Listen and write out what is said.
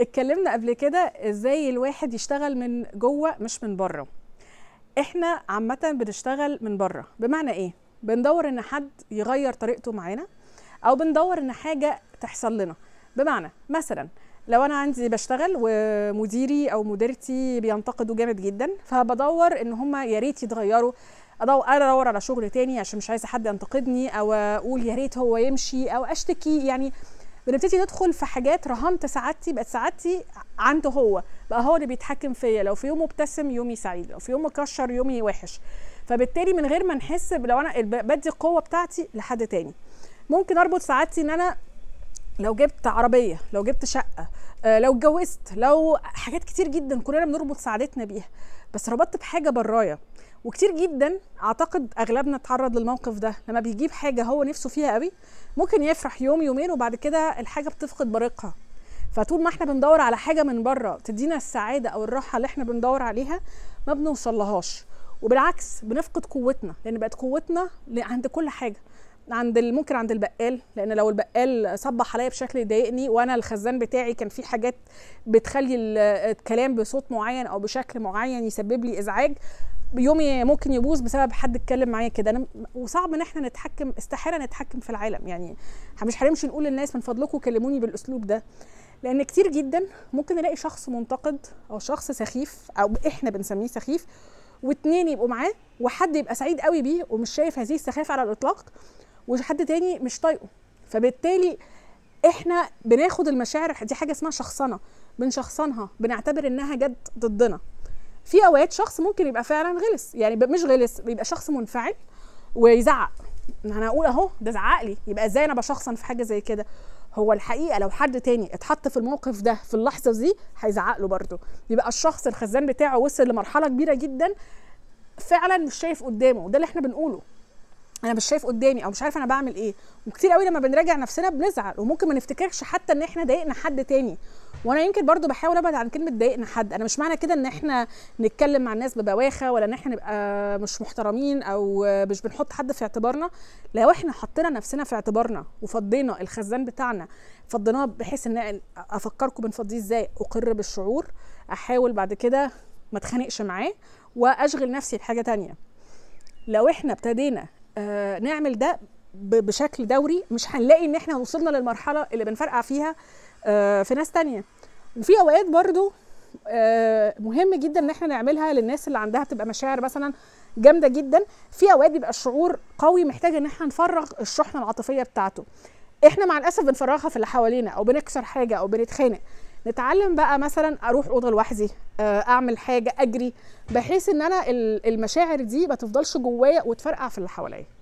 اتكلمنا قبل كده ازاي الواحد يشتغل من جوه مش من بره احنا عامه بنشتغل من بره بمعنى ايه بندور ان حد يغير طريقته معانا او بندور ان حاجه تحصل لنا بمعنى مثلا لو انا عندي بشتغل ومديري او مديرتي بينتقدوا جامد جدا فبدور ان هم يا ريت يتغيروا ادور ادور على شغل تاني عشان مش عايزه حد ينتقدني او اقول يا ريت هو يمشي او اشتكي يعني بنبتدي ندخل في حاجات رهنت سعادتي بقت سعادتي عنده هو بقى هو اللي بيتحكم فيا لو في يوم مبتسم يومي سعيد لو في يوم مكشر يومي وحش فبالتالي من غير ما نحس لو انا بدي القوه بتاعتي لحد تاني ممكن اربط سعادتي ان انا لو جبت عربيه لو جبت شقه آه، لو اتجوزت لو حاجات كتير جدا كلنا بنربط سعادتنا بيها بس ربطت بحاجه برايا وكتير جدا اعتقد اغلبنا اتعرض للموقف ده لما بيجيب حاجه هو نفسه فيها قوي ممكن يفرح يوم يومين وبعد كده الحاجه بتفقد بريقها فطول ما احنا بندور على حاجه من بره تدينا السعاده او الراحه اللي احنا بندور عليها ما بنوصلهاش وبالعكس بنفقد قوتنا لان بقت قوتنا عند كل حاجه عند ممكن عند البقال لان لو البقال صبح عليا بشكل يضايقني وانا الخزان بتاعي كان فيه حاجات بتخلي الكلام بصوت معين او بشكل معين يسبب لي ازعاج يومي ممكن يبوظ بسبب حد اتكلم معايا كده انا وصعب ان احنا نتحكم استحاله نتحكم في العالم يعني مش هنمشي نقول للناس من فضلكم كلموني بالاسلوب ده لان كتير جدا ممكن نلاقي شخص منتقد او شخص سخيف او احنا بنسميه سخيف واتنين يبقوا معاه وحد يبقى سعيد قوي بيه ومش شايف هذه السخافه على الاطلاق وحد تاني مش طايقه فبالتالي احنا بناخد المشاعر دي حاجه اسمها شخصنه بنشخصنها بنعتبر انها جد ضدنا في اوقات شخص ممكن يبقى فعلا غلس يعني مش غلس بيبقى شخص منفعل ويزعق انا اقول اهو ده زعق لي يبقى ازاي انا بشخصن في حاجه زي كده هو الحقيقه لو حد تاني اتحط في الموقف ده في اللحظه دي هيزعق له برده يبقى الشخص الخزان بتاعه وصل لمرحله كبيره جدا فعلا مش شايف قدامه ده اللي احنا بنقوله انا مش شايف قدامي او مش عارف انا بعمل ايه وكتير قوي لما بنراجع نفسنا بنزعل وممكن ما نفتكرش حتى ان احنا ضايقنا حد تاني وانا يمكن برضو بحاول ابعد عن كلمه ضايقنا حد انا مش معنى كده ان احنا نتكلم مع الناس ببواخه ولا ان احنا نبقى مش محترمين او مش بنحط حد في اعتبارنا لو احنا حطينا نفسنا في اعتبارنا وفضينا الخزان بتاعنا فضيناه بحيث ان افكركم بنفضيه ازاي اقر بالشعور احاول بعد كده ما اتخانقش معاه واشغل نفسي بحاجه تانية لو احنا ابتدينا آه، نعمل ده بشكل دوري مش هنلاقي ان احنا وصلنا للمرحله اللي بنفرقع فيها آه، في ناس تانية وفي اوقات برضو آه، مهم جدا ان احنا نعملها للناس اللي عندها بتبقى مشاعر مثلا جامده جدا في اوقات بيبقى الشعور قوي محتاج ان احنا نفرغ الشحنه العاطفيه بتاعته احنا مع الاسف بنفرغها في اللي حوالينا او بنكسر حاجه او بنتخانق نتعلم بقى مثلا اروح اوضه لوحدي آه، اعمل حاجه اجري بحيث ان انا المشاعر دي ما تفضلش جوايا وتفرقع في اللي حواليا